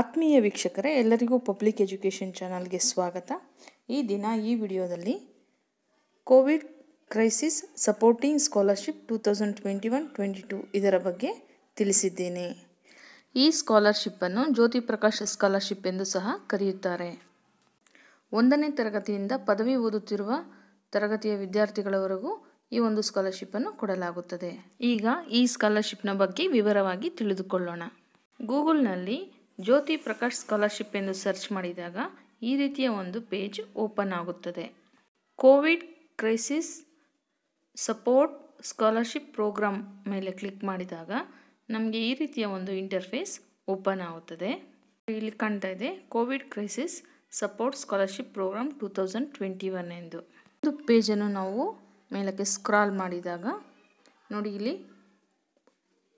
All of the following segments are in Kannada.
ಆತ್ಮೀಯ ವೀಕ್ಷಕರೇ ಎಲ್ಲರಿಗೂ ಪಬ್ಲಿಕ್ ಎಜುಕೇಷನ್ ಚಾನಲ್ಗೆ ಸ್ವಾಗತ ಈ ದಿನ ಈ ವಿಡಿಯೋದಲ್ಲಿ COVID crisis supporting scholarship two thousand twenty one twenty two ಇದರ ಬಗ್ಗೆ ತಿಳಿಸಿದ್ದೇನೆ ಈ ಸ್ಕಾಲರ್ಶಿಪ್ಪನ್ನು ಜ್ಯೋತಿ ಪ್ರಕಾಶ್ ಸ್ಕಾಲರ್ಶಿಪ್ ಎಂದು ಸಹ ಕರೆಯುತ್ತಾರೆ ಒಂದನೇ ತರಗತಿಯಿಂದ ಪದವಿ ಓದುತ್ತಿರುವ ತರಗತಿಯ ವಿದ್ಯಾರ್ಥಿಗಳವರೆಗೂ ಈ ಒಂದು ಸ್ಕಾಲರ್ಶಿಪ್ಪನ್ನು ಕೊಡಲಾಗುತ್ತದೆ ಈಗ ಈ ಸ್ಕಾಲರ್ಶಿಪ್ನ ಬಗ್ಗೆ ವಿವರವಾಗಿ ತಿಳಿದುಕೊಳ್ಳೋಣ ಗೂಗಲ್ನಲ್ಲಿ ಜ್ಯೋತಿ ಪ್ರಕಾಶ್ ಸ್ಕಾಲರ್ಶಿಪ್ ಎಂದು ಸರ್ಚ್ ಮಾಡಿದಾಗ ಈ ರೀತಿಯ ಒಂದು ಪೇಜ್ ಓಪನ್ ಆಗುತ್ತದೆ COVID crisis support scholarship program ಮೇಲೆ ಕ್ಲಿಕ್ ಮಾಡಿದಾಗ ನಮಗೆ ಈ ರೀತಿಯ ಒಂದು ಇಂಟರ್ಫೇಸ್ ಓಪನ್ ಆಗುತ್ತದೆ ಇಲ್ಲಿ ಕಾಣ್ತಾ ಇದೆ COVID crisis support scholarship program two thousand twenty one ಎಂದು ಒಂದು ಪೇಜನ್ನು ನಾವು ಮೇಲಕ್ಕೆ ಸ್ಕ್ರಾಲ್ ಮಾಡಿದಾಗ ನೋಡಿ ಇಲ್ಲಿ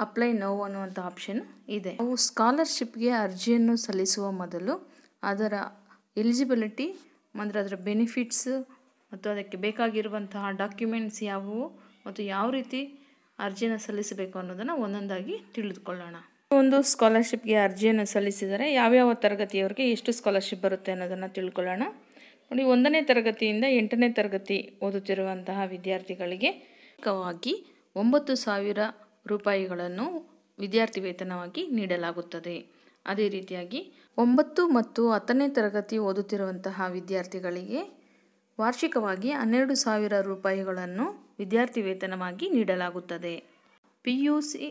ಅಪ್ಲೈ ನೋವು ಅನ್ನುವಂಥ ಆಪ್ಷನ್ ಇದೆ ನಾವು ಸ್ಕಾಲರ್ಶಿಪ್ಗೆ ಅರ್ಜಿಯನ್ನು ಸಲ್ಲಿಸುವ ಮೊದಲು ಅದರ ಎಲಿಜಿಬಿಲಿಟಿ ಅಂದರೆ ಅದರ ಬೆನಿಫಿಟ್ಸ್ ಮತ್ತು ಅದಕ್ಕೆ ಬೇಕಾಗಿರುವಂತಹ ಡಾಕ್ಯುಮೆಂಟ್ಸ್ ಯಾವುವು ಮತ್ತು ಯಾವ ರೀತಿ ಅರ್ಜಿಯನ್ನು ಸಲ್ಲಿಸಬೇಕು ಅನ್ನೋದನ್ನು ಒಂದೊಂದಾಗಿ ತಿಳಿದುಕೊಳ್ಳೋಣ ಒಂದು ಸ್ಕಾಲರ್ಶಿಪ್ಗೆ ಅರ್ಜಿಯನ್ನು ಸಲ್ಲಿಸಿದರೆ ಯಾವ್ಯಾವ ತರಗತಿಯವರಿಗೆ ಎಷ್ಟು ಸ್ಕಾಲರ್ಶಿಪ್ ಬರುತ್ತೆ ಅನ್ನೋದನ್ನು ತಿಳ್ಕೊಳ್ಳೋಣ ನೋಡಿ ಒಂದನೇ ತರಗತಿಯಿಂದ ಎಂಟನೇ ತರಗತಿ ಓದುತ್ತಿರುವಂತಹ ವಿದ್ಯಾರ್ಥಿಗಳಿಗೆ ಒಂಬತ್ತು ಸಾವಿರ ರೂಪಾಯಿಗಳನ್ನು ವಿದ್ಯಾರ್ಥಿ ವೇತನವಾಗಿ ನೀಡಲಾಗುತ್ತದೆ ಅದೇ ರೀತಿಯಾಗಿ ಒಂಬತ್ತು ಮತ್ತು ಹತ್ತನೇ ತರಗತಿ ಓದುತ್ತಿರುವಂತಹ ವಿದ್ಯಾರ್ಥಿಗಳಿಗೆ ವಾರ್ಷಿಕವಾಗಿ ಹನ್ನೆರಡು ಸಾವಿರ ರೂಪಾಯಿಗಳನ್ನು ವಿದ್ಯಾರ್ಥಿ ವೇತನವಾಗಿ ನೀಡಲಾಗುತ್ತದೆ ಪಿ ಯು ಸಿ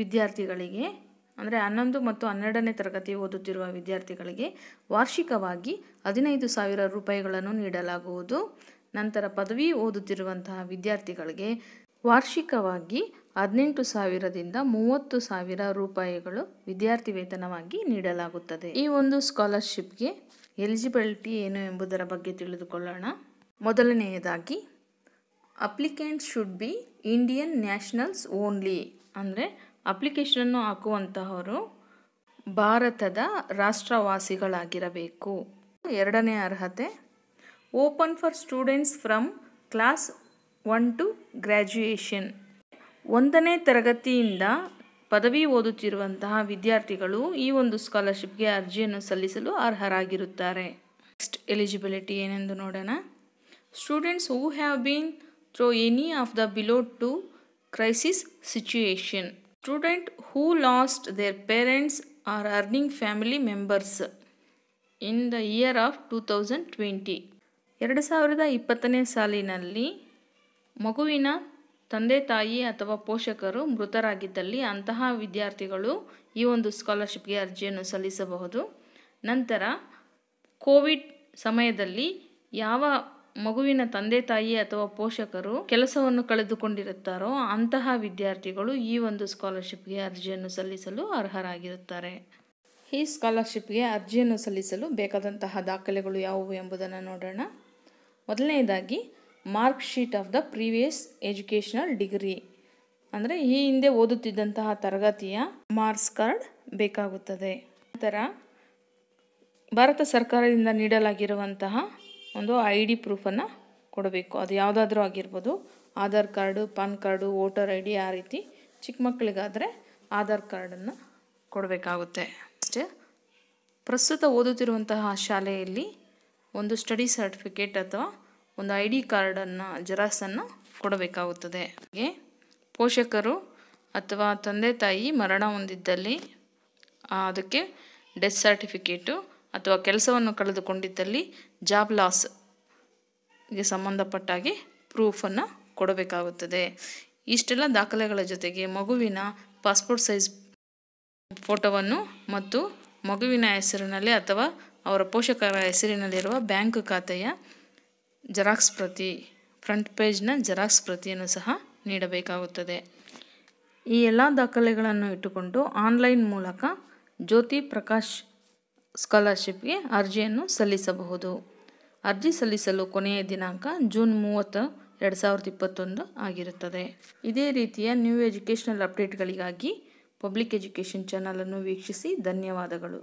ವಿದ್ಯಾರ್ಥಿಗಳಿಗೆ ಅಂದರೆ ಹನ್ನೊಂದು ಮತ್ತು ಹನ್ನೆರಡನೇ ತರಗತಿ ಓದುತ್ತಿರುವ ವಿದ್ಯಾರ್ಥಿಗಳಿಗೆ ವಾರ್ಷಿಕವಾಗಿ ಹದಿನೈದು ಸಾವಿರ ರೂಪಾಯಿಗಳನ್ನು ನೀಡಲಾಗುವುದು ನಂತರ ಪದವಿ ಓದುತ್ತಿರುವಂತಹ ವಿದ್ಯಾರ್ಥಿಗಳಿಗೆ ವಾರ್ಷಿಕವಾಗಿ ಹದಿನೆಂಟು ಸಾವಿರದಿಂದ ಮೂವತ್ತು ಸಾವಿರ ರೂಪಾಯಿಗಳು ವಿದ್ಯಾರ್ಥಿ ವೇತನವಾಗಿ ನೀಡಲಾಗುತ್ತದೆ ಈ ಒಂದು ಸ್ಕಾಲರ್ಶಿಪ್ಗೆ ಎಲಿಜಿಬಿಲಿಟಿ ಏನು ಎಂಬುದರ ಬಗ್ಗೆ ತಿಳಿದುಕೊಳ್ಳೋಣ ಮೊದಲನೆಯದಾಗಿ applicant should be Indian nationals only ಅಂದರೆ ಅಪ್ಲಿಕೇಶನನ್ನು ಹಾಕುವಂತಹವರು ಭಾರತದ ರಾಷ್ಟ್ರವಾಸಿಗಳಾಗಿರಬೇಕು ಎರಡನೇ ಅರ್ಹತೆ open for students from class one to graduation ಒಂದನೇ ತರಗತಿಯಿಂದ ಪದವಿ ಓದುತ್ತಿರುವಂತಹ ವಿದ್ಯಾರ್ಥಿಗಳು ಈ ಒಂದು ಸ್ಕಾಲರ್ಶಿಪ್ಗೆ ಅರ್ಜಿಯನ್ನು ಸಲ್ಲಿಸಲು ಅರ್ಹರಾಗಿರುತ್ತಾರೆ ನೆಕ್ಸ್ಟ್ ಎಲಿಜಿಬಿಲಿಟಿ ಏನೆಂದು ನೋಡೋಣ students who have been through any of the below two crisis situation student who lost their parents or earning family members in the year of two thousand twenty ಎರಡು ಸಾವಿರದ ಇಪ್ಪತ್ತನೇ ಸಾಲಿನಲ್ಲಿ ಮಗುವಿನ ತಂದೆ ತಾಯಿ ಅಥವಾ ಪೋಷಕರು ಮೃತರಾಗಿದ್ದಲ್ಲಿ ಅಂತಹ ವಿದ್ಯಾರ್ಥಿಗಳು ಈ ಒಂದು ಸ್ಕಾಲರ್ಶಿಪ್ಗೆ ಅರ್ಜಿಯನ್ನು ಸಲ್ಲಿಸಬಹುದು ನಂತರ ಕೋವಿಡ್ ಸಮಯದಲ್ಲಿ ಯಾವ ಮಗುವಿನ ತಂದೆ ತಾಯಿ ಅಥವಾ ಪೋಷಕರು ಕೆಲಸವನ್ನು ಕಳೆದುಕೊಂಡಿರುತ್ತಾರೋ ಅಂತಹ ವಿದ್ಯಾರ್ಥಿಗಳು ಈ ಒಂದು ಸ್ಕಾಲರ್ಶಿಪ್ಗೆ ಅರ್ಜಿಯನ್ನು ಸಲ್ಲಿಸಲು ಅರ್ಹರಾಗಿರುತ್ತಾರೆ ಈ ಸ್ಕಾಲರ್ಶಿಪ್ಗೆ ಅರ್ಜಿಯನ್ನು ಸಲ್ಲಿಸಲು ಬೇಕಾದಂತಹ ದಾಖಲೆಗಳು ಯಾವುವು ಎಂಬುದನ್ನು ನೋಡೋಣ ಮೊದಲನೆಯದಾಗಿ mark sheet of the previous educational degree ಅಂದರೆ ಈ ಹಿಂದೆ ಓದುತ್ತಿದ್ದಂತಹ ತರಗತಿಯ ಮಾರ್ಕ್ಸ್ ಕಾರ್ಡ್ ಬೇಕಾಗುತ್ತದೆ ನಂತರ ಭಾರತ ಸರ್ಕಾರದಿಂದ ನೀಡಲಾಗಿರುವಂತಹ ಒಂದು ಐ ಡಿ ಪ್ರೂಫನ್ನು ಕೊಡಬೇಕು ಅದು ಯಾವುದಾದ್ರೂ ಆಗಿರ್ಬೋದು Aadhaar card PAN card voter I D ಆ ರೀತಿ ಚಿಕ್ಕ ಮಕ್ಕಳಿಗಾದರೆ ಆಧಾರ್ ಕಾರ್ಡನ್ನು ಕೊಡಬೇಕಾಗುತ್ತೆ ಅಷ್ಟೇ ಪ್ರಸ್ತುತ ಓದುತ್ತಿರುವಂತಹ ಶಾಲೆಯಲ್ಲಿ ಒಂದು ಸ್ಟಡಿ ಸರ್ಟಿಫಿಕೇಟ್ ಅಥವಾ ಒಂದು ಐ ಡಿ ಕಾರ್ಡನ್ನು ಜೆರಾಕ್ಸನ್ನು ಕೊಡಬೇಕಾಗುತ್ತದೆ ಹಾಗೆ ಪೋಷಕರು ಅಥವಾ ತಂದೆ ತಾಯಿ ಮರಣ ಹೊಂದಿದ್ದಲ್ಲಿ ಅದಕ್ಕೆ ಡೆತ್ ಸರ್ಟಿಫಿಕೇಟು ಅಥವಾ ಕೆಲಸವನ್ನು ಕಳೆದುಕೊಂಡಿದ್ದಲ್ಲಿ ಜಾಬ್ ಲಾಸ್ಗೆ ಸಂಬಂಧಪಟ್ಟಾಗಿ ಪ್ರೂಫನ್ನು ಕೊಡಬೇಕಾಗುತ್ತದೆ ಇಷ್ಟೆಲ್ಲ ದಾಖಲೆಗಳ ಜೊತೆಗೆ ಮಗುವಿನ ಪಾಸ್ಪೋರ್ಟ್ ಸೈಜ್ ಫೋಟೋವನ್ನು ಮತ್ತು ಮಗುವಿನ ಹೆಸರಿನಲ್ಲಿ ಅಥವಾ ಅವರ ಪೋಷಕರ ಹೆಸರಿನಲ್ಲಿರುವ ಬ್ಯಾಂಕ್ ಖಾತೆಯ ಜೆರಾಕ್ಸ್ ಪ್ರತಿ ಫ್ರಂಟ್ ಪೇಜ್ನ ಜೆರಾಕ್ಸ್ ಪ್ರತಿಯನ್ನು ಸಹ ನೀಡಬೇಕಾಗುತ್ತದೆ ಈ ಎಲ್ಲ ದಾಖಲೆಗಳನ್ನು ಇಟ್ಟುಕೊಂಡು ಆನ್ಲೈನ್ ಮೂಲಕ ಜ್ಯೋತಿ ಪ್ರಕಾಶ್ ಸ್ಕಾಲರ್ಶಿಪ್ಗೆ ಅರ್ಜಿಯನ್ನು ಸಲ್ಲಿಸಬಹುದು ಅರ್ಜಿ ಸಲ್ಲಿಸಲು ಕೊನೆಯ ದಿನಾಂಕ ಜೂನ್ ಮೂವತ್ತು ಎರಡು ಸಾವಿರದ ಇಪ್ಪತ್ತೊಂದು ಆಗಿರುತ್ತದೆ ಇದೇ ರೀತಿಯ ನ್ಯೂ ಎಜುಕೇಷನಲ್ ಅಪ್ಡೇಟ್ಗಳಿಗಾಗಿ ಪಬ್ಲಿಕ್ ಎಜುಕೇಷನ್ ಚಾನಲನ್ನು ವೀಕ್ಷಿಸಿ ಧನ್ಯವಾದಗಳು